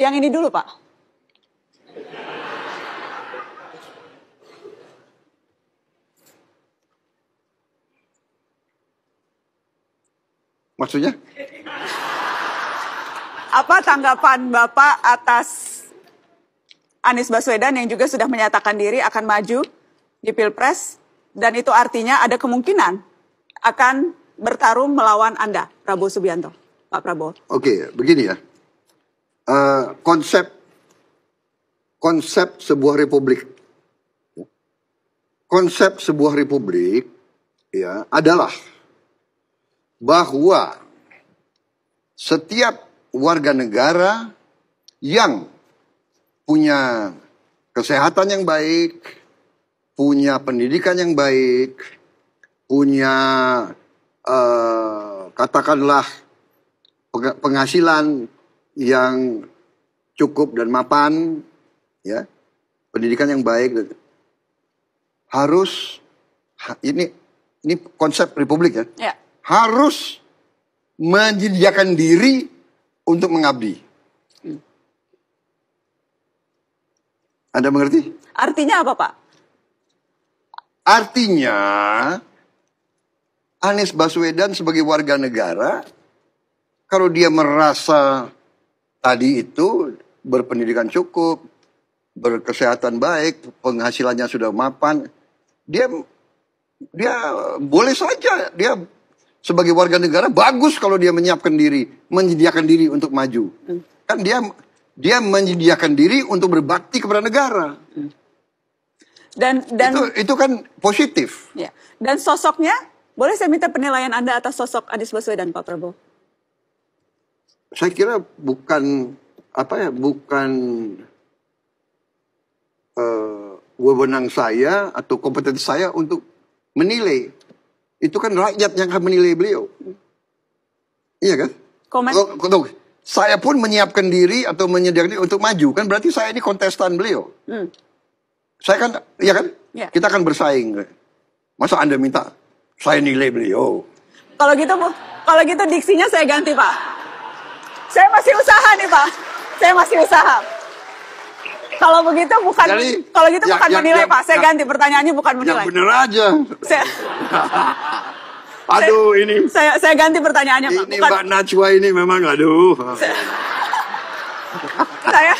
Yang ini dulu, Pak. Maksudnya? Apa tanggapan Bapak atas Anies Baswedan yang juga sudah menyatakan diri akan maju di Pilpres dan itu artinya ada kemungkinan akan bertarung melawan Anda, Prabowo Subianto, Pak Prabowo. Oke, begini ya. Eh, konsep konsep sebuah republik. Konsep sebuah republik ya adalah bahwa setiap warga negara yang punya kesehatan yang baik, punya pendidikan yang baik, punya uh, katakanlah penghasilan yang cukup dan mapan, ya, pendidikan yang baik, harus ini ini konsep republik ya, ya. harus menyediakan diri untuk mengabdi. Anda mengerti? Artinya apa, Pak? Artinya Anies Baswedan sebagai warga negara kalau dia merasa tadi itu berpendidikan cukup, berkesehatan baik, penghasilannya sudah mapan, dia dia boleh saja dia sebagai warga negara bagus kalau dia menyiapkan diri, menyediakan diri untuk maju. Kan dia dia menyediakan diri untuk berbakti kepada negara. Dan dan itu, itu kan positif. Ya. Dan sosoknya, boleh saya minta penilaian Anda atas sosok Anies Baswedan Pak Prabowo? saya kira bukan apa ya bukan uh, wewenang saya atau kompetensi saya untuk menilai itu kan rakyat yang akan menilai beliau iya kan Komen. saya pun menyiapkan diri atau menyediakan diri untuk maju kan berarti saya ini kontestan beliau hmm. saya kan iya kan yeah. kita akan bersaing masa anda minta saya nilai beliau kalau gitu kalau gitu diksinya saya ganti pak saya masih usaha nih Pak. Saya masih usaha. Kalau begitu bukan Jadi, kalau gitu ya, bukan ya, menilai ya, Pak. Saya ya, ganti pertanyaannya bukan ya, menilai. Ya bener aja. Saya, aduh saya, ini. Saya saya ganti pertanyaannya ini Pak. ini Mbak Najwa ini memang aduh. Saya, saya